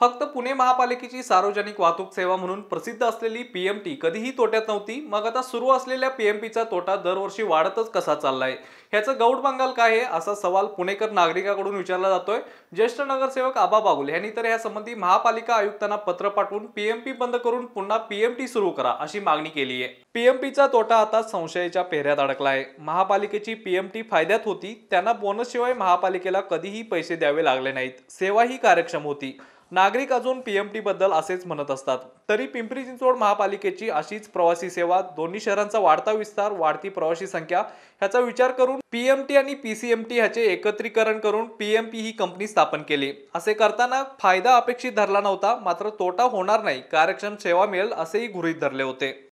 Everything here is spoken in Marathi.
फक्त पुणे महापालिकेची सार्वजनिक वाहतूक सेवा म्हणून प्रसिद्ध असलेली पीएमटी कधीही तोट्यात नव्हती मग आता सुरू असलेल्या पीएमपीचा तोटा दरवर्षी वाढतच कसा चाललाय ह्याचं गौड बंगाल काय आहे असा सवाल पुणेकर नागरिकाकडून विचारला जातोय ज्येष्ठ नगरसेवक आबा बागुल यांनी तर संबंधी महापालिका आयुक्तांना पत्र पाठवून पीएमपी बंद करून पुन्हा पीएमटी सुरू करा अशी मागणी केली आहे पीएमपीचा तोटा आता संशयाच्या पेहऱ्यात अडकला आहे महापालिकेची पीएमटी फायद्यात होती त्यांना बोनस शिवाय महापालिकेला कधीही पैसे द्यावे लागले नाहीत सेवा ही कार्यक्षम होती नागरिक अजून पीएमटी बद्दल असेच म्हणत असतात तरी पिंपरी चिंचवड महापालिकेची अशीच प्रवासी सेवा दोन्ही शहरांचा वाढता विस्तार वाढती प्रवासी संख्या ह्याचा विचार करून पीएमटी आणि पी सी एम टी ह्याचे एकत्रीकरण करून पीएमपी ही कंपनी स्थापन केली असे करताना फायदा अपेक्षित धरला नव्हता मात्र तोटा होणार नाही कार्यक्षम सेवा मिळेल असेही गृहित धरले होते